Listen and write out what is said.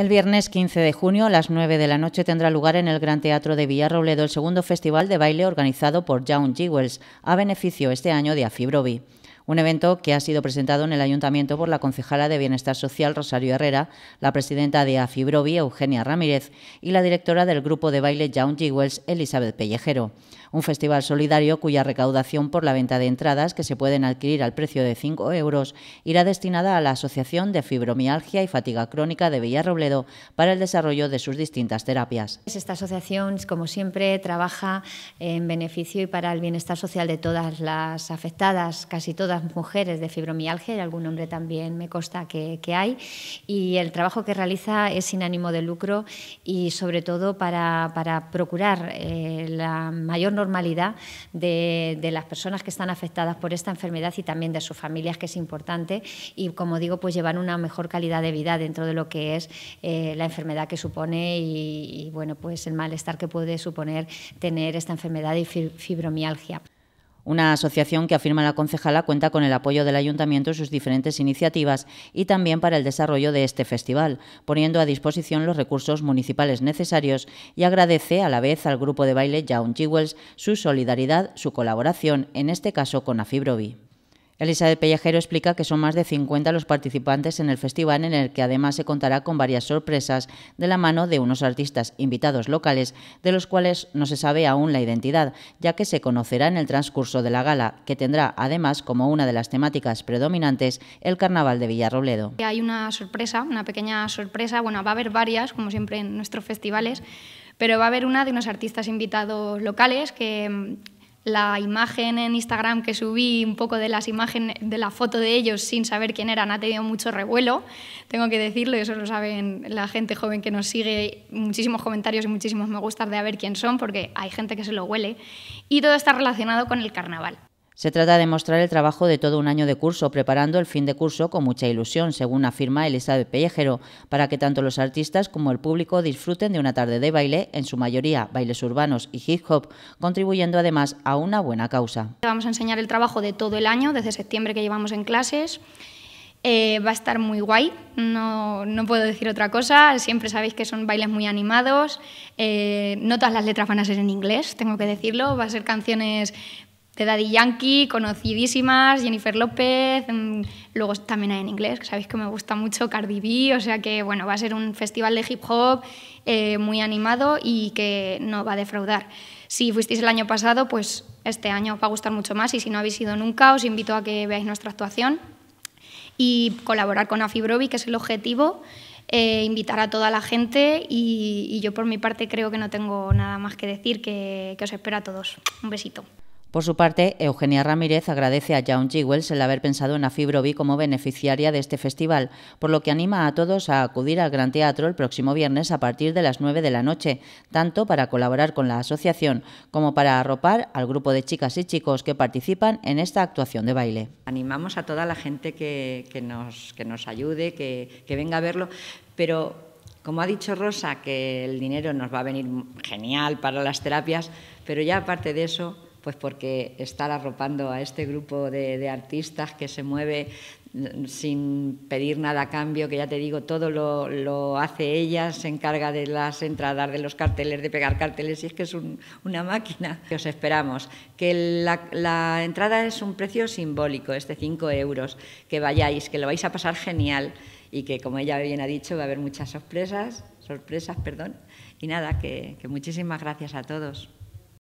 El viernes 15 de junio a las 9 de la noche tendrá lugar en el Gran Teatro de Villarrobledo el segundo festival de baile organizado por Young Jewels, a beneficio este año de Afibrovi un evento que ha sido presentado en el Ayuntamiento por la concejala de Bienestar Social Rosario Herrera, la presidenta de Afibrovi Eugenia Ramírez y la directora del grupo de baile Young Jewels Elizabeth Pellejero. Un festival solidario cuya recaudación por la venta de entradas, que se pueden adquirir al precio de 5 euros, irá destinada a la Asociación de Fibromialgia y Fatiga Crónica de Villarrobledo para el desarrollo de sus distintas terapias. Esta asociación, como siempre, trabaja en beneficio y para el bienestar social de todas las afectadas, casi todas mujeres de fibromialgia y algún hombre también me consta que, hay. Y el trabajo que realiza es sin ánimo de lucro y sobre todo para, procurar eh, la mayor normalidad de, las personas que están afectadas por esta enfermedad y también de sus familias, que es importante. Y como digo, pues llevar una mejor calidad de vida dentro de lo que es eh, la enfermedad que supone y, y bueno, pues el malestar que puede suponer tener esta enfermedad de fibromialgia. Una asociación que afirma la concejala cuenta con el apoyo del ayuntamiento en sus diferentes iniciativas y también para el desarrollo de este festival, poniendo a disposición los recursos municipales necesarios y agradece a la vez al grupo de baile Young su solidaridad, su colaboración, en este caso con Afibrovi de Pellejero explica que son más de 50 los participantes en el festival en el que además se contará con varias sorpresas de la mano de unos artistas invitados locales, de los cuales no se sabe aún la identidad, ya que se conocerá en el transcurso de la gala, que tendrá además como una de las temáticas predominantes el Carnaval de Villarrobledo. Hay una sorpresa, una pequeña sorpresa, bueno, va a haber varias, como siempre en nuestros festivales, pero va a haber una de unos artistas invitados locales que la imagen en Instagram que subí, un poco de las imágenes, de la foto de ellos sin saber quién eran, ha tenido mucho revuelo, tengo que decirlo, y eso lo saben la gente joven que nos sigue, muchísimos comentarios y muchísimos me gusta de a ver quién son, porque hay gente que se lo huele, y todo está relacionado con el carnaval. Se trata de mostrar el trabajo de todo un año de curso, preparando el fin de curso con mucha ilusión, según afirma Elizabeth Pellejero, para que tanto los artistas como el público disfruten de una tarde de baile, en su mayoría bailes urbanos y hip hop, contribuyendo además a una buena causa. Vamos a enseñar el trabajo de todo el año, desde septiembre que llevamos en clases. Eh, va a estar muy guay, no, puedo decir otra cosa. Siempre sabéis que son bailes muy animados. Eh, no todas las letras van a ser en inglés, tengo que decirlo. Va a ser canciones de Daddy Yankee, conocidísimas, Jennifer López, mm, luego también hay en inglés, que sabéis que me gusta mucho Cardi B, o sea que bueno, va a ser un festival de hip hop eh, muy animado y que no va a defraudar. Si fuisteis el año pasado, pues este año os va a gustar mucho más y si no habéis ido nunca, os invito a que veáis nuestra actuación y colaborar con Afibrobi, que es el objetivo. Eh, invitar a toda la gente y, yo por mi parte creo que no tengo nada más que decir, que, que os espero a todos. Un besito. Por su parte, Eugenia Ramírez agradece a John Wells el haber pensado en Afibrovi como beneficiaria de este festival, por lo que anima a todos a acudir al Gran Teatro el próximo viernes a partir de las 9 de la noche, tanto para colaborar con la asociación como para arropar al grupo de chicas y chicos que participan en esta actuación de baile. Animamos a toda la gente que, nos, que nos, ayude, que, que venga a verlo, pero como ha dicho Rosa, que el dinero nos va a venir genial para las terapias, pero ya aparte de eso pues porque estar arropando a este grupo de, artistas que se mueve mm, sin pedir nada a cambio, que ya te digo, todo lo, hace ella, se encarga de las entradas, de los carteles, de pegar carteles, y es que es una máquina. que Os esperamos. Que la, entrada es un precio simbólico, este 5 euros, que vayáis, que lo vais a pasar genial y que, como ella bien ha dicho, va a haber muchas sorpresas, sorpresas, perdón, y nada, que muchísimas gracias a todos.